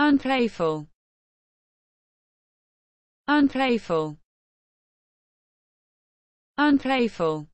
unplayful, unplayful, unplayful.